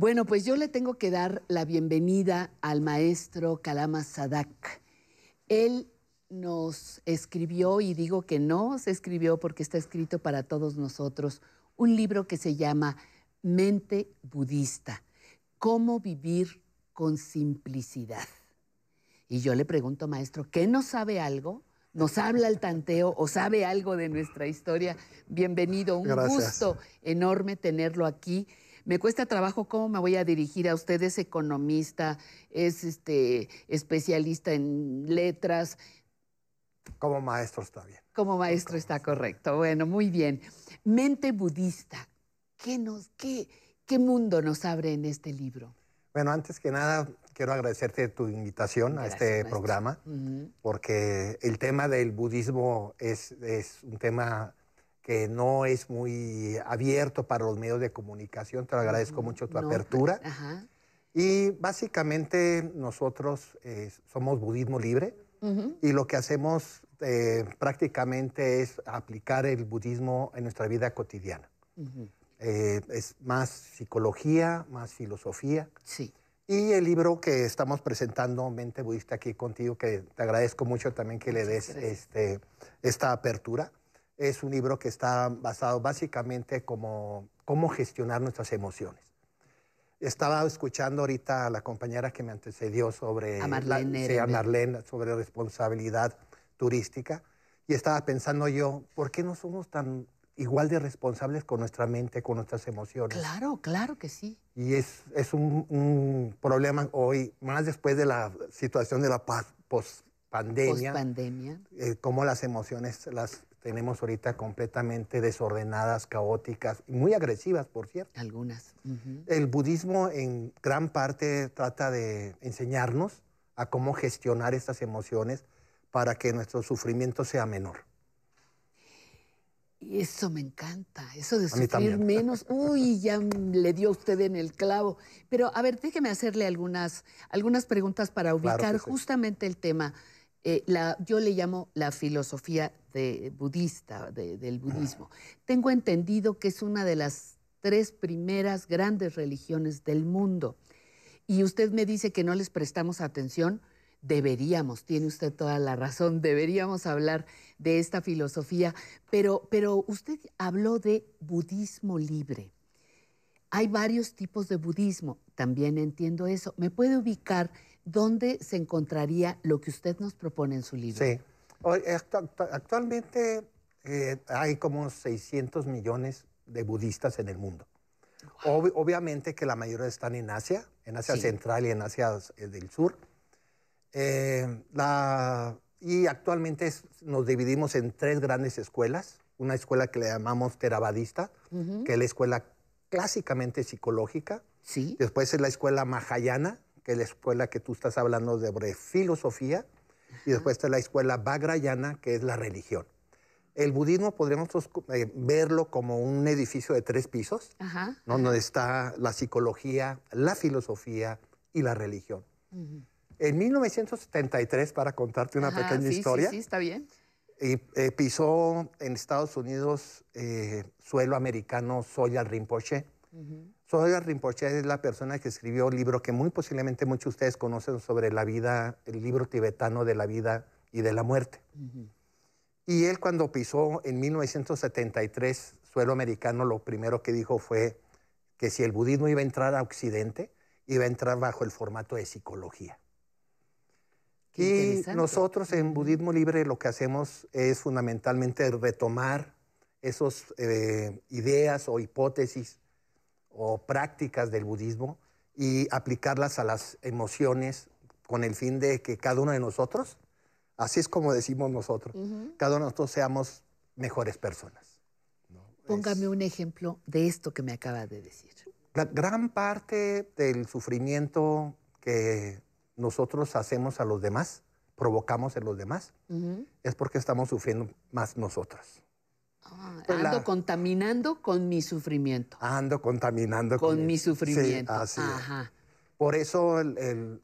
Bueno, pues yo le tengo que dar la bienvenida al maestro Kalama Sadak. Él nos escribió, y digo que no se escribió porque está escrito para todos nosotros, un libro que se llama Mente Budista, cómo vivir con simplicidad. Y yo le pregunto, maestro, ¿qué no sabe algo? nos habla el tanteo o sabe algo de nuestra historia. Bienvenido, un gusto enorme tenerlo aquí. Me cuesta trabajo cómo me voy a dirigir a usted, es economista, es este, especialista en letras. Como maestro está bien. Como maestro está correcto. Bueno, muy bien. Mente budista, ¿qué, nos, qué, ¿qué mundo nos abre en este libro? Bueno, antes que nada, quiero agradecerte tu invitación a este programa, porque el tema del budismo es, es un tema que no es muy abierto para los medios de comunicación. Te lo agradezco mucho tu pues, apertura. Y básicamente nosotros eh, somos budismo libre y lo que hacemos eh, prácticamente es aplicar el budismo en nuestra vida cotidiana. Eh, es más psicología, más filosofía. Sí. Y el libro que estamos presentando, Mente Budista, aquí contigo, que te agradezco mucho también que le des este, esta apertura es un libro que está basado básicamente como cómo gestionar nuestras emociones. Estaba escuchando ahorita a la compañera que me antecedió sobre a Marlene, sí, a Marlene sobre responsabilidad turística y estaba pensando yo, ¿por qué no somos tan igual de responsables con nuestra mente, con nuestras emociones? Claro, claro que sí. Y es, es un, problema hoy, más después de la situación de la post-pandemia. Post-pandemia. Eh, cómo las emociones las tenemos ahorita completamente desordenadas, caóticas, muy agresivas, por cierto. Algunas. El budismo en gran parte trata de enseñarnos a cómo gestionar estas emociones para que nuestro sufrimiento sea menor. Y eso me encanta, eso de sufrir menos. Uy, ya le dio usted en el clavo. Pero a ver, déjeme hacerle algunas, algunas preguntas para ubicar justamente el tema. Eh, yo le llamo la filosofía budista, del ah. budismo. Tengo entendido que es una de las tres primeras grandes religiones del mundo. Y usted me dice que no les prestamos atención. Deberíamos, tiene usted toda la razón, deberíamos hablar de esta filosofía, pero, pero usted habló de budismo libre. Hay varios tipos de budismo, también entiendo eso. ¿Me puede ubicar ¿dónde se encontraría lo que usted nos propone en su libro? Sí. Actualmente eh, hay como 600 millones de budistas en el mundo. obviamente que la mayoría están en Asia, en Asia Central y en Asia eh, del Sur. Eh, y actualmente nos dividimos en tres grandes escuelas. Una escuela que le llamamos Theravadista, que es la escuela clásicamente psicológica. Sí. Después es la escuela mahayana, que es la escuela que tú estás hablando de filosofía, y después está la escuela bagrayana, que es la religión. El budismo podríamos eh, verlo como un edificio de tres pisos, donde está la psicología, la filosofía y la religión. En 1973, para contarte una pequeña historia, está bien. Eh, pisó en Estados Unidos eh, suelo americano Soya Rinpoche. Sogyal Rinpoche es la persona que escribió el libro que muy posiblemente muchos de ustedes conocen sobre la vida, el libro tibetano de la vida y de la muerte. Y él cuando pisó en 1973 suelo americano, lo primero que dijo fue que si el budismo iba a entrar a Occidente, iba a entrar bajo el formato de psicología. y nosotros en budismo libre lo que hacemos es fundamentalmente retomar esas eh, ideas o hipótesis o prácticas del budismo y aplicarlas a las emociones con el fin de que cada uno de nosotros, así es como decimos nosotros, cada uno de nosotros seamos mejores personas. Póngame un ejemplo de esto que me acaba de decir. gran parte del sufrimiento que nosotros hacemos a los demás, provocamos en los demás, es porque estamos sufriendo más nosotros. Ah, ando contaminando con mi sufrimiento. Ando contaminando con, mi sufrimiento. Por eso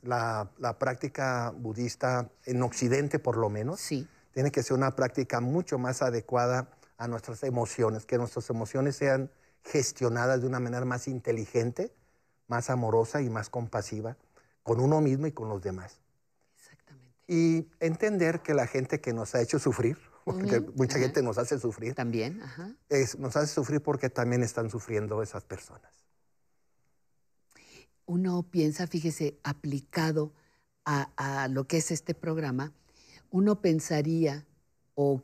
la, práctica budista, en Occidente por lo menos, tiene que ser una práctica mucho más adecuada a nuestras emociones, que nuestras emociones sean gestionadas de una manera más inteligente, más amorosa y más compasiva con uno mismo y con los demás. Exactamente. Y entender que la gente que nos ha hecho sufrir, porque mucha gente nos hace sufrir. También, ajá. nos hace sufrir porque también están sufriendo esas personas. Uno piensa, fíjese, aplicado a, a lo que es este programa, uno pensaría o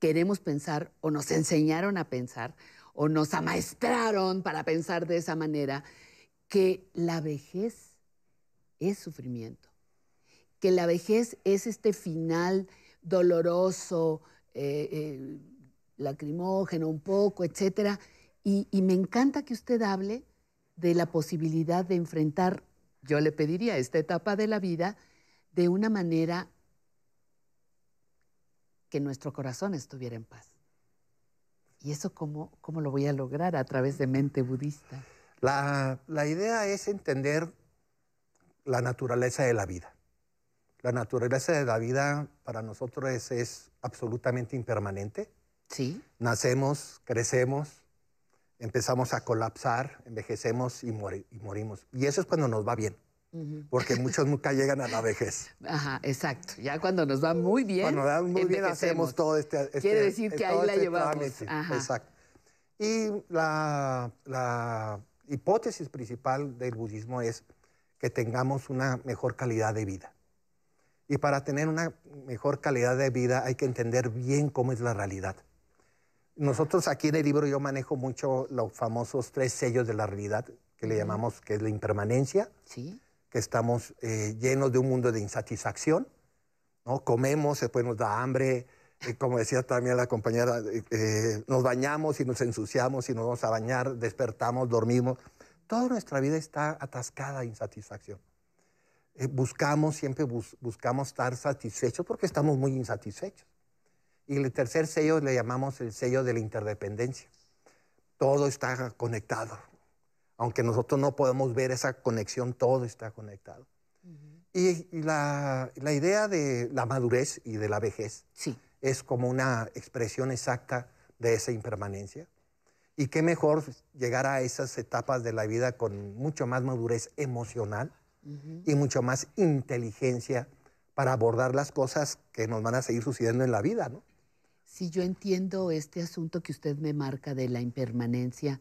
queremos pensar o nos enseñaron a pensar o nos amaestraron para pensar de esa manera que la vejez es sufrimiento, que la vejez es este final doloroso, eh, eh, lacrimógeno un poco, etcétera. Y, me encanta que usted hable de la posibilidad de enfrentar, yo le pediría, esta etapa de la vida de una manera que nuestro corazón estuviera en paz. ¿Y eso cómo, cómo lo voy a lograr a través de mente budista? La, la idea es entender la naturaleza de la vida la naturaleza de la vida para nosotros es, absolutamente impermanente. Sí. Nacemos, crecemos, empezamos a colapsar, envejecemos y, morimos. Y eso es cuando nos va bien. Porque muchos nunca llegan a la vejez. Ajá, exacto. Ya cuando nos va muy bien. Cuando nos va muy bien hacemos todo este. este Quiere decir que ahí la este llevamos. Exacto. Y la hipótesis principal del budismo es que tengamos una mejor calidad de vida. Y para tener una mejor calidad de vida hay que entender bien cómo es la realidad. Nosotros aquí en el libro yo manejo mucho los famosos tres sellos de la realidad, que le llamamos que es la impermanencia, ¿Sí? que estamos eh, llenos de un mundo de insatisfacción, ¿no? comemos, después nos da hambre, eh, como decía también la compañera, eh, nos bañamos y nos ensuciamos y nos vamos a bañar, despertamos, dormimos. Toda nuestra vida está atascada a insatisfacción. Eh, buscamos, siempre buscamos estar satisfechos porque estamos muy insatisfechos. Y el tercer sello le llamamos el sello de la interdependencia. Todo está conectado. Aunque nosotros no podemos ver esa conexión, todo está conectado. Y, y la, la, idea de la madurez y de la vejez sí. es como una expresión exacta de esa impermanencia. Y qué mejor llegar a esas etapas de la vida con mucho más madurez emocional y mucho más inteligencia para abordar las cosas que nos van a seguir sucediendo en la vida, ¿no? Si yo entiendo este asunto que usted me marca de la impermanencia,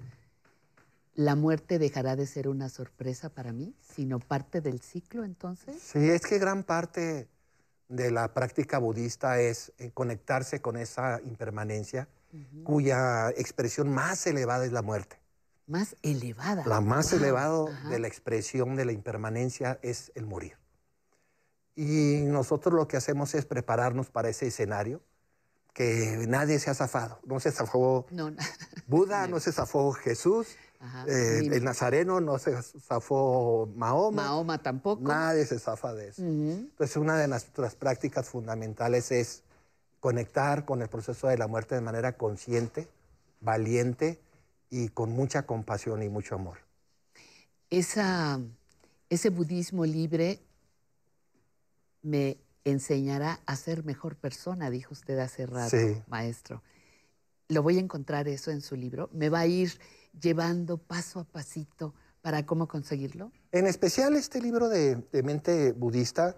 ¿la muerte dejará de ser una sorpresa para mí, sino parte del ciclo entonces? Sí, es que gran parte de la práctica budista es eh, conectarse con esa impermanencia, cuya expresión más elevada es la muerte. Más elevada. La más elevada de la expresión de la impermanencia es el morir. Y nosotros lo que hacemos es prepararnos para ese escenario, que nadie se ha zafado. No se zafó Buda, no se zafó Jesús, eh, el Nazareno, no se zafó Mahoma. Mahoma tampoco. Nadie se zafa de eso. Entonces, una de nuestras prácticas fundamentales es conectar con el proceso de la muerte de manera consciente, valiente, y con mucha compasión y mucho amor. Esa, ese budismo libre me enseñará a ser mejor persona, dijo usted hace rato, maestro. Lo voy a encontrar eso en su libro. ¿Me va a ir llevando paso a pasito para cómo conseguirlo? En especial este libro de, Mente Budista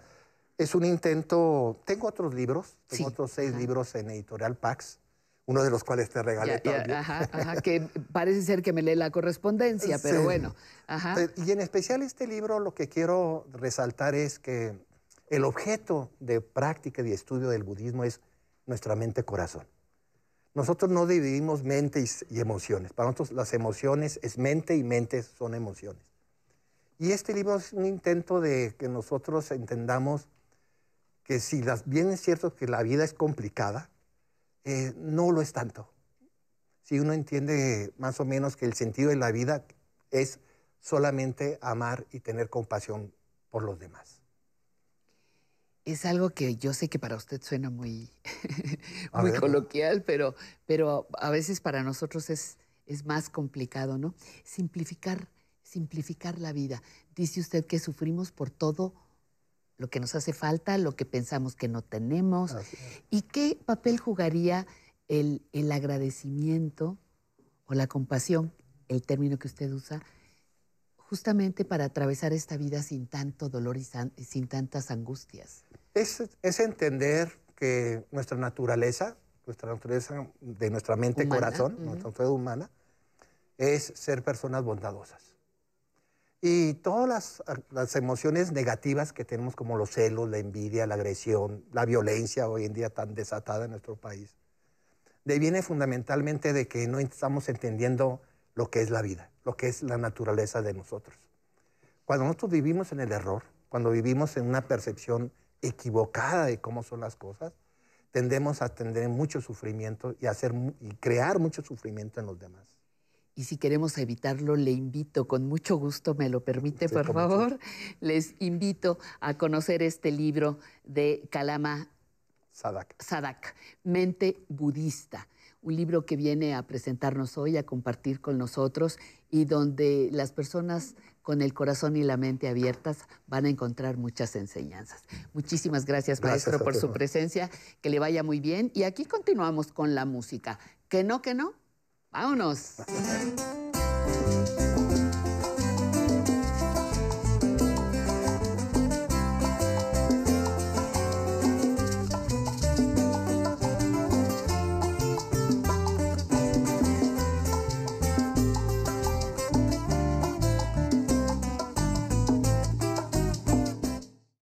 es un intento, tengo otros libros, tengo otros seis libros en editorial Pax, uno de los cuales te regalé también. ajá, que parece ser que me lee la correspondencia, pero bueno. Eh, y en especial este libro lo que quiero resaltar es que el objeto de práctica y estudio del budismo es nuestra mente-corazón. Nosotros no dividimos mentes y emociones. Para nosotros las emociones es mente y mente son emociones. Y este libro es un intento de que nosotros entendamos que si las, bien es cierto que la vida es complicada, eh, no lo es tanto. Si uno entiende más o menos que el sentido de la vida es solamente amar y tener compasión por los demás. Es algo que yo sé que para usted suena muy, muy coloquial, pero, pero a veces para nosotros es, es más complicado, ¿no? Simplificar, simplificar la vida. Dice usted que sufrimos por todo lo que nos hace falta, lo que pensamos que no tenemos. ¿Y qué papel jugaría el, agradecimiento o la compasión, el término que usted usa, justamente para atravesar esta vida sin tanto dolor y sin tantas angustias? Es, entender que nuestra naturaleza, nuestra naturaleza de nuestra mente, y corazón, nuestra fe humana, es ser personas bondadosas y todas ah, las, emociones negativas que tenemos, como los celos, la envidia, la agresión, la violencia hoy en día tan desatada en nuestro país, deviene fundamentalmente de que no estamos entendiendo lo que es la vida, lo que es la naturaleza de nosotros. Cuando nosotros vivimos en el error, cuando vivimos en una percepción equivocada de cómo son las cosas, tendemos a tener mucho sufrimiento y, hacer, y crear mucho sufrimiento en los demás y si queremos evitarlo, le invito, con mucho gusto, me lo permite, por favor, les invito a conocer este libro de Kalama Sadak. Mente Budista, un libro que viene a presentarnos hoy, a compartir con nosotros y donde las personas con el corazón y la mente abiertas van a encontrar muchas enseñanzas. Muchísimas gracias maestro, por su presencia, que le vaya muy bien. Y aquí continuamos con la música. Que no, que no, ¡Vámonos!